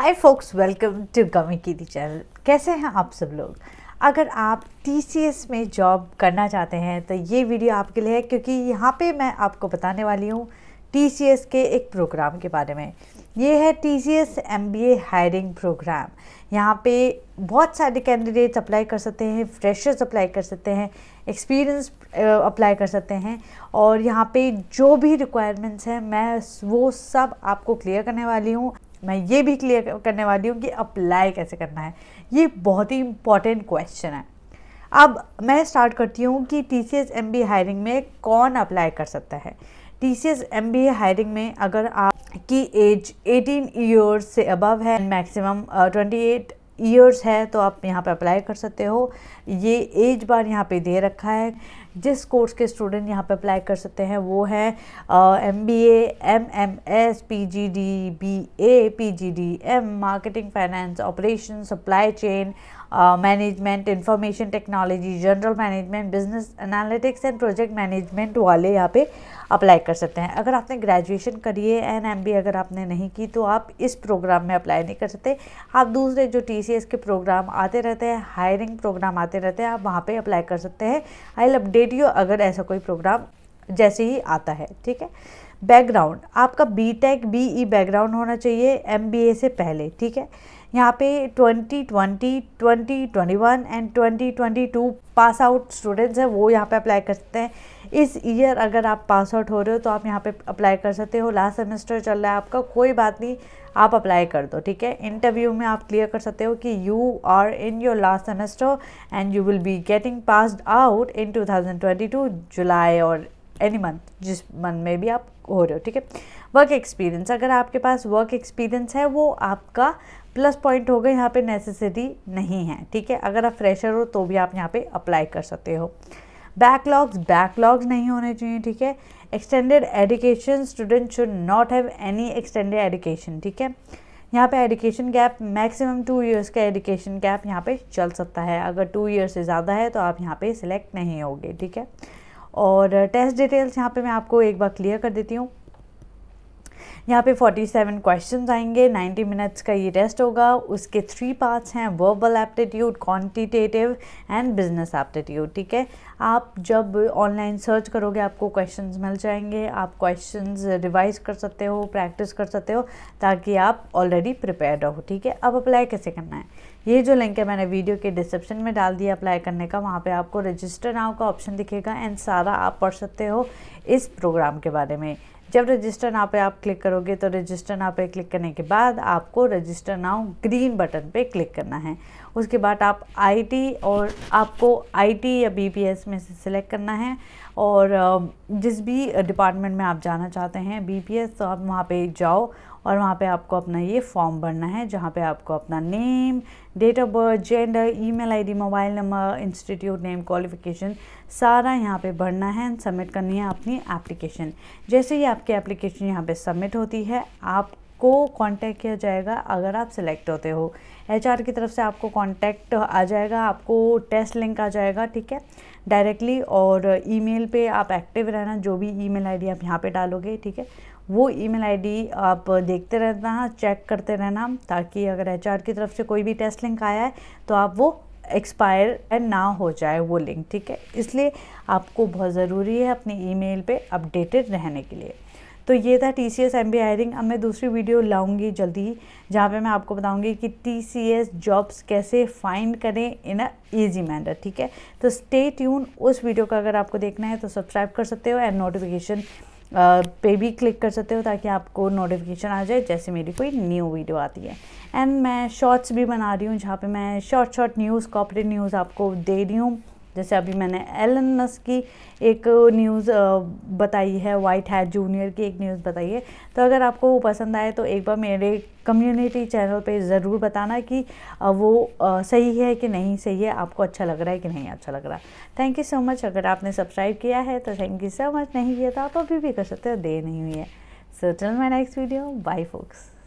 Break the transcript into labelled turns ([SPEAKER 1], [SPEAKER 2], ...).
[SPEAKER 1] hi folks welcome to गमी दी channel कैसे हैं आप सब लोग अगर आप टी में जॉब करना चाहते हैं तो ये वीडियो आपके लिए है क्योंकि यहाँ पे मैं आपको बताने वाली हूँ टी के एक प्रोग्राम के बारे में ये है T C S M B A hiring program यहाँ पे बहुत सारे कैंडिडेट्स अप्लाई कर सकते हैं फ्रेशर्स अप्लाई कर सकते हैं एक्सपीरियंस अप्लाई कर सकते हैं और यहाँ पे जो भी रिक्वायरमेंट्स हैं मैं वो सब आपको क्लियर करने वाली हूँ मैं ये भी क्लियर करने वाली हूँ कि अप्लाई कैसे करना है ये बहुत ही इम्पॉर्टेंट क्वेश्चन है अब मैं स्टार्ट करती हूँ कि T C S M B hiring में कौन अप्लाई कर सकता है T C S M B hiring में अगर आप की एज 18 ईयर्स से अबव है मैक्सिमम 28 uh, ईयर्स है तो आप यहाँ पे अप्लाई कर सकते हो ये एज बार यहाँ पे दे रखा है जिस कोर्स के स्टूडेंट यहाँ पे अप्लाई कर सकते हैं वो है M B M M S P G D B A P G D M marketing finance operation supply chain management information technology general management business analytics and project management वाले यहाँ पे अप्लाई कर सकते हैं अगर आपने ग्रेजुएशन करिए and M अगर आपने नहीं की तो आप इस प्रोग्राम में अप्लाई नहीं कर सकते आप दूसरे जो टी के प्रोग्राम आते रहते हैं हायरिंग प्रोग्राम आते रहते हैं आप वहाँ पर अप्लाई कर सकते हैं आई लव अपडेट यू अगर ऐसा कोई प्रोग्राम जैसे ही आता है ठीक है बैकग्राउंड आपका B tech B E background होना चाहिए एम बी ए से पहले ठीक है यहाँ पे 2020, 2021 एंड 2022 पास आउट स्टूडेंट्स हैं वो यहाँ पे अप्लाई कर सकते हैं इस ईयर अगर आप पास आउट हो रहे हो तो आप यहाँ पे अप्लाई कर सकते हो लास्ट सेमेस्टर चल रहा है आपका कोई बात नहीं आप अप्लाई कर दो ठीक है इंटरव्यू में आप क्लियर कर सकते हो कि you are in your last semester and you will be getting pass out in two July और एनी मंथ जिस मंथ में भी आप हो रहे हो ठीक है वर्क एक्सपीरियंस अगर आपके पास वर्क एक्सपीरियंस है वो आपका प्लस पॉइंट होगा यहाँ पे नेसेसिटी नहीं है ठीक है अगर आप फ्रेशर हो तो भी आप यहाँ पे अप्लाई कर सकते हो बैकलॉग्स बैकलॉग्स नहीं होने चाहिए ठीक है extended education student should not have any extended education ठीक है यहाँ पे education gap maximum two years का एडुकेशन गैप यहाँ पे चल सकता है अगर टू इयर्स से ज़्यादा है तो आप यहाँ पे सिलेक्ट नहीं होगे ठीक है और टेस्ट uh, डिटेल्स यहाँ पे मैं आपको एक बार क्लियर कर देती हूँ यहाँ पे 47 क्वेश्चंस आएंगे 90 मिनट्स का ये टेस्ट होगा उसके थ्री पार्ट्स हैं verbal aptitude quantitative and business aptitude ठीक है आप जब ऑनलाइन सर्च करोगे आपको क्वेश्चंस मिल जाएंगे आप क्वेश्चंस रिवाइज कर सकते हो प्रैक्टिस कर सकते हो ताकि आप ऑलरेडी प्रिपेयर रहो ठीक है अब अप्लाई कैसे करना है ये जो लिंक है मैंने वीडियो के डिस्क्रिप्शन में डाल दिया अप्लाई करने का वहाँ पे आपको रजिस्टर नाउ का ऑप्शन दिखेगा एंड सारा आप पढ़ सकते हो इस प्रोग्राम के बारे में जब रजिस्टर नाव पे आप क्लिक करोगे तो रजिस्टर नाव पे क्लिक करने के बाद आपको रजिस्टर नाव ग्रीन बटन पे क्लिक करना है उसके बाद आप आईटी और आपको आईटी या बीपीएस में से सिलेक्ट करना है और जिस भी डिपार्टमेंट में आप जाना चाहते हैं बीपीएस तो आप वहाँ पे जाओ और वहाँ पे आपको अपना ये फॉर्म भरना है जहाँ पे आपको अपना name date of birth gender email ID mobile number institute name qualification सारा यहाँ पे भरना है सबमिट करनी है अपनी एप्लीकेशन जैसे ही आपकी एप्लीकेशन यहाँ पे सबमिट होती है आप को कांटेक्ट किया जाएगा अगर आप सिलेक्ट होते हो एचआर की तरफ से आपको कांटेक्ट आ जाएगा आपको टेस्ट लिंक आ जाएगा ठीक है डायरेक्टली और ईमेल पे आप एक्टिव रहना जो भी ईमेल आईडी आप यहाँ पे डालोगे ठीक है वो ईमेल आईडी आप देखते रहना चेक करते रहना ताकि अगर एचआर की तरफ से कोई भी टेस्ट लिंक आया है तो आप वो एक्सपायर ना हो जाए वो लिंक ठीक है इसलिए आपको बहुत ज़रूरी है अपने ईमेल पे अपडेटेड रहने के लिए तो ये था T C S M B hiring अब मैं दूसरी वीडियो लाऊंगी जल्दी ही जहाँ पे मैं आपको बताऊंगी कि टी सी एस जॉब्स कैसे फाइंड करें इन अ ईजी मैनर ठीक है तो स्टे ट्यून उस वीडियो का अगर आपको देखना है तो सब्सक्राइब कर सकते हो एंड नोटिफिकेशन पे भी क्लिक कर सकते हो ताकि आपको नोटिफिकेशन आ जाए जैसे मेरी कोई न्यू वीडियो आती है एंड मैं शॉर्ट्स भी बना रही हूँ जहाँ पे मैं short short news corporate news आपको दे रही हूँ जैसे अभी मैंने एलन मस्क की एक न्यूज़ बताई है वाइट हैट जूनियर की एक न्यूज़ बताई है तो अगर आपको वो पसंद आए तो एक बार मेरे कम्युनिटी चैनल पे ज़रूर बताना कि वो सही है कि नहीं सही है आपको अच्छा लग रहा है कि नहीं अच्छा लग रहा थैंक यू सो मच अगर आपने सब्सक्राइब किया है तो थैंक यू सो मच नहीं किया तो आप अभी भी कर सकते हो दे नहीं हुई है सो चल my next video bye focus